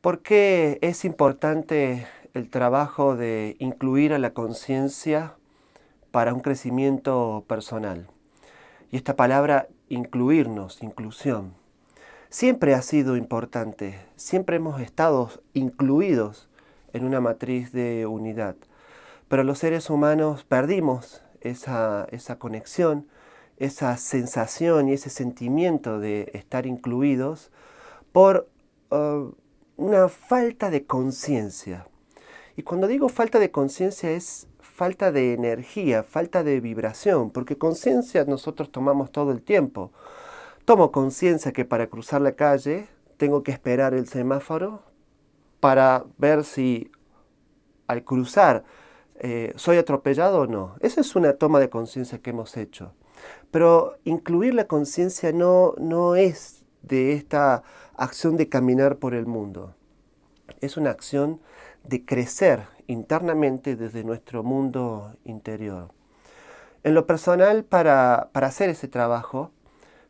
¿Por qué es importante el trabajo de incluir a la conciencia para un crecimiento personal? Y esta palabra incluirnos, inclusión, siempre ha sido importante, siempre hemos estado incluidos en una matriz de unidad, pero los seres humanos perdimos esa, conexión, esa sensación y ese sentimiento de estar incluidos por... Uh, una falta de conciencia. Y cuando digo falta de conciencia es falta de energía, falta de vibración, porque conciencia nosotros tomamos todo el tiempo. Tomo conciencia que para cruzar la calle tengo que esperar el semáforo para ver si al cruzar eh, soy atropellado o no. Esa es una toma de conciencia que hemos hecho. Pero incluir la conciencia no, no es de esta acción de caminar por el mundo. Es una acción de crecer internamente desde nuestro mundo interior. En lo personal, para, hacer ese trabajo,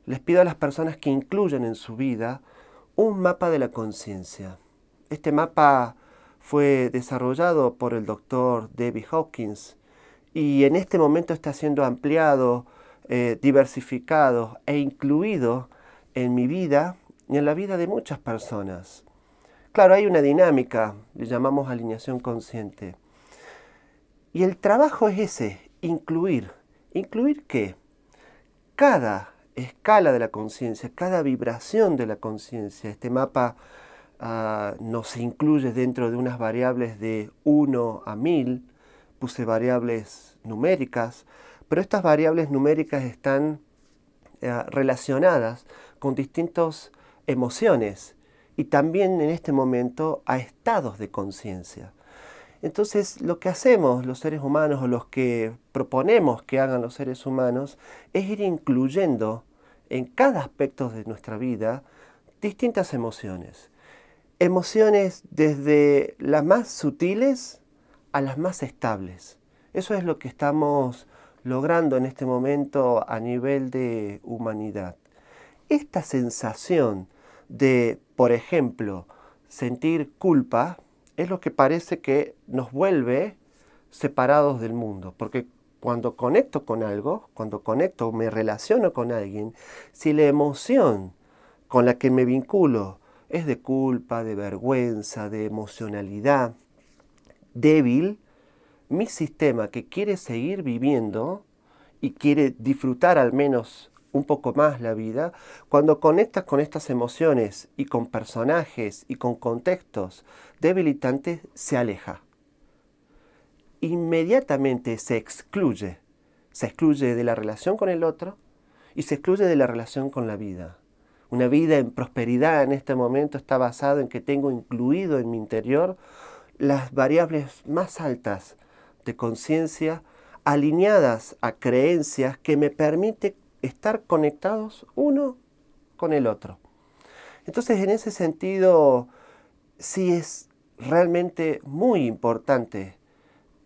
les pido a las personas que incluyan en su vida un mapa de la conciencia. Este mapa fue desarrollado por el doctor David Hawkins y en este momento está siendo ampliado, eh, diversificado e incluido en mi vida y en la vida de muchas personas. Claro, hay una dinámica, le llamamos alineación consciente. Y el trabajo es ese, incluir. ¿Incluir qué? Cada escala de la conciencia, cada vibración de la conciencia. Este mapa ah, nos incluye dentro de unas variables de 1 a 1000. Puse variables numéricas, pero estas variables numéricas están ah, relacionadas con distintas emociones y también en este momento a estados de conciencia. Entonces, lo que hacemos los seres humanos o los que proponemos que hagan los seres humanos es ir incluyendo en cada aspecto de nuestra vida distintas emociones. Emociones desde las más sutiles a las más estables. Eso es lo que estamos logrando en este momento a nivel de humanidad esta sensación de, por ejemplo, sentir culpa es lo que parece que nos vuelve separados del mundo, porque cuando conecto con algo, cuando conecto, me relaciono con alguien, si la emoción con la que me vinculo es de culpa, de vergüenza, de emocionalidad débil, mi sistema que quiere seguir viviendo y quiere disfrutar al menos un poco más la vida, cuando conectas con estas emociones y con personajes y con contextos debilitantes, se aleja. Inmediatamente se excluye. Se excluye de la relación con el otro y se excluye de la relación con la vida. Una vida en prosperidad en este momento está basado en que tengo incluido en mi interior las variables más altas de conciencia alineadas a creencias que me permite estar conectados uno con el otro. Entonces, en ese sentido, sí es realmente muy importante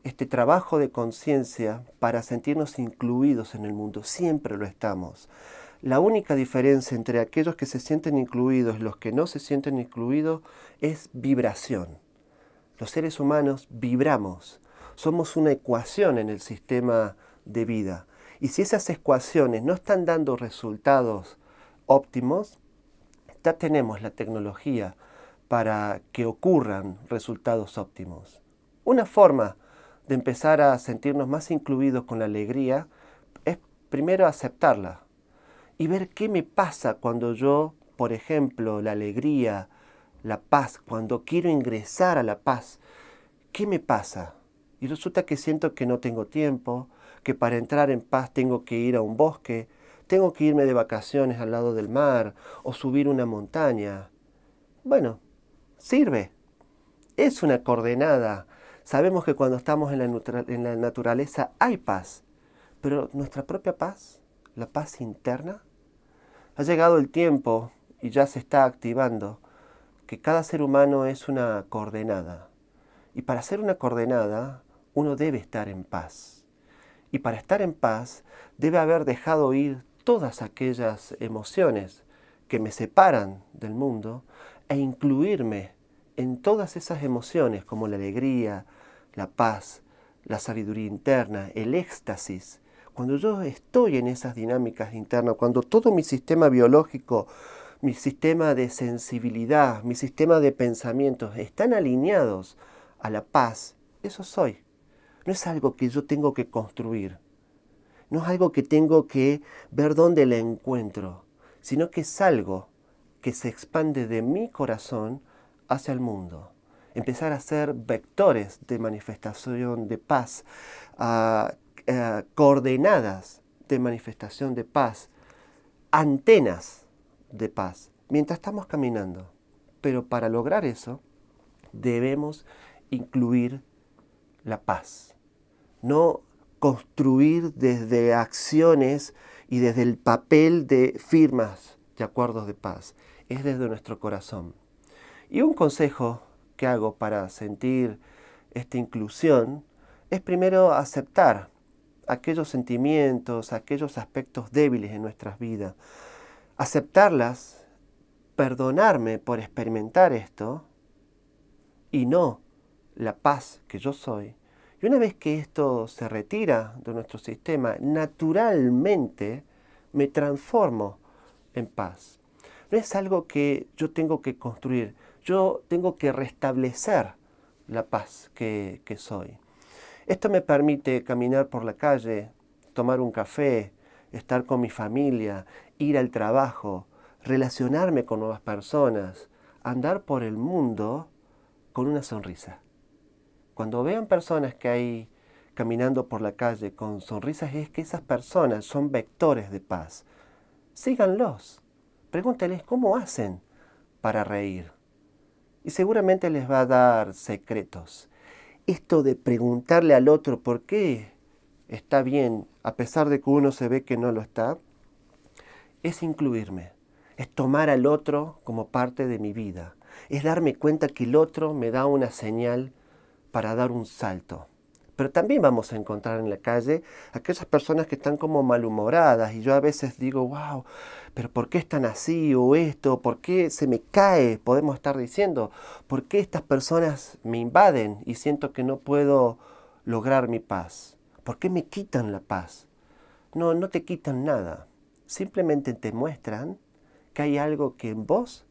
este trabajo de conciencia para sentirnos incluidos en el mundo. Siempre lo estamos. La única diferencia entre aquellos que se sienten incluidos y los que no se sienten incluidos es vibración. Los seres humanos vibramos. Somos una ecuación en el sistema de vida. Y si esas ecuaciones no están dando resultados óptimos, ya tenemos la tecnología para que ocurran resultados óptimos. Una forma de empezar a sentirnos más incluidos con la alegría es primero aceptarla y ver qué me pasa cuando yo, por ejemplo, la alegría, la paz, cuando quiero ingresar a la paz, ¿qué me pasa? Y resulta que siento que no tengo tiempo, que para entrar en paz tengo que ir a un bosque, tengo que irme de vacaciones al lado del mar o subir una montaña. Bueno, sirve. Es una coordenada. Sabemos que cuando estamos en la, naturaleza hay paz, pero nuestra propia paz, la paz interna, ha llegado el tiempo y ya se está activando que cada ser humano es una coordenada. Y para ser una coordenada, uno debe estar en paz y para estar en paz debe haber dejado ir todas aquellas emociones que me separan del mundo e incluirme en todas esas emociones como la alegría, la paz, la sabiduría interna, el éxtasis. Cuando yo estoy en esas dinámicas internas, cuando todo mi sistema biológico, mi sistema de sensibilidad, mi sistema de pensamientos están alineados a la paz, eso soy no es algo que yo tengo que construir, no es algo que tengo que ver dónde la encuentro, sino que es algo que se expande de mi corazón hacia el mundo. Empezar a ser vectores de manifestación de paz, eh, coordenadas de manifestación de paz, antenas de paz, mientras estamos caminando. Pero para lograr eso, debemos incluir la paz no construir desde acciones y desde el papel de firmas de acuerdos de paz, es desde nuestro corazón. Y un consejo que hago para sentir esta inclusión es primero aceptar aquellos sentimientos, aquellos aspectos débiles en nuestras vidas, aceptarlas, perdonarme por experimentar esto y no la paz que yo soy y una vez que esto se retira de nuestro sistema, naturalmente me transformo en paz. No es algo que yo tengo que construir, yo tengo que restablecer la paz que, soy. Esto me permite caminar por la calle, tomar un café, estar con mi familia, ir al trabajo, relacionarme con nuevas personas, andar por el mundo con una sonrisa. Cuando vean personas que hay caminando por la calle con sonrisas, es que esas personas son vectores de paz. Síganlos, pregúntenles cómo hacen para reír. Y seguramente les va a dar secretos. Esto de preguntarle al otro por qué está bien, a pesar de que uno se ve que no lo está, es incluirme, es tomar al otro como parte de mi vida, es darme cuenta que el otro me da una señal para dar un salto. Pero también vamos a encontrar en la calle aquellas personas que están como malhumoradas y yo a veces digo, wow, pero ¿por qué están así o esto? ¿Por qué se me cae? Podemos estar diciendo, ¿por qué estas personas me invaden y siento que no puedo lograr mi paz? ¿Por qué me quitan la paz? No, no te quitan nada. Simplemente te muestran que hay algo que en vos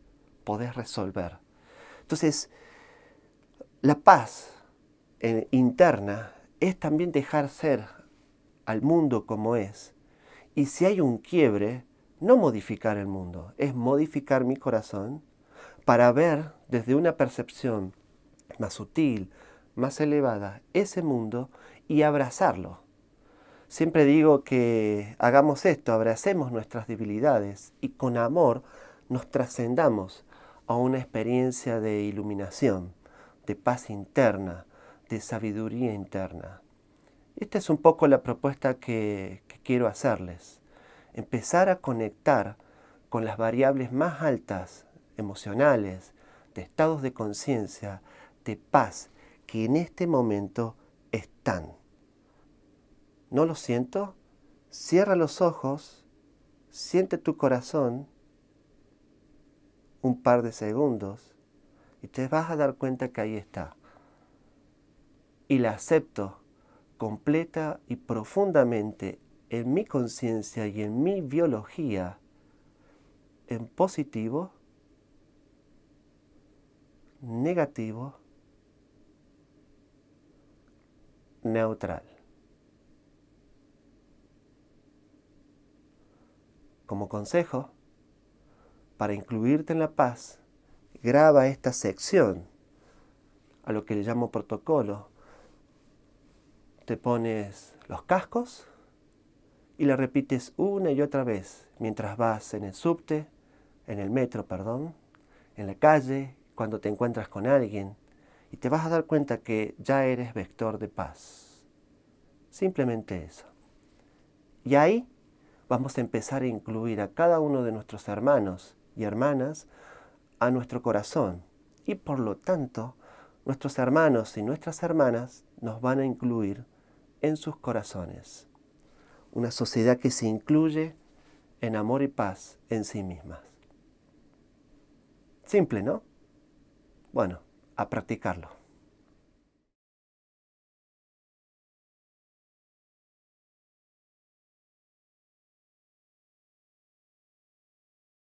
podés resolver. Entonces, la paz interna es también dejar ser al mundo como es. Y si hay un quiebre, no modificar el mundo, es modificar mi corazón para ver desde una percepción más sutil, más elevada, ese mundo y abrazarlo. Siempre digo que hagamos esto, abracemos nuestras debilidades y con amor nos trascendamos a una experiencia de iluminación, de paz interna, de sabiduría interna. Esta es un poco la propuesta que, que quiero hacerles. Empezar a conectar con las variables más altas, emocionales, de estados de conciencia, de paz, que en este momento están. ¿No lo siento? Cierra los ojos, siente tu corazón un par de segundos y te vas a dar cuenta que ahí está y la acepto completa y profundamente en mi conciencia y en mi biología en positivo, negativo, neutral. Como consejo, para incluirte en la paz, graba esta sección, a lo que le llamo protocolo, te pones los cascos y la repites una y otra vez mientras vas en el subte, en el metro, perdón, en la calle, cuando te encuentras con alguien y te vas a dar cuenta que ya eres vector de paz. Simplemente eso. Y ahí vamos a empezar a incluir a cada uno de nuestros hermanos y hermanas a nuestro corazón. Y por lo tanto, nuestros hermanos y nuestras hermanas nos van a incluir en sus corazones. Una sociedad que se incluye en amor y paz en sí mismas. Simple, ¿no? Bueno, a practicarlo.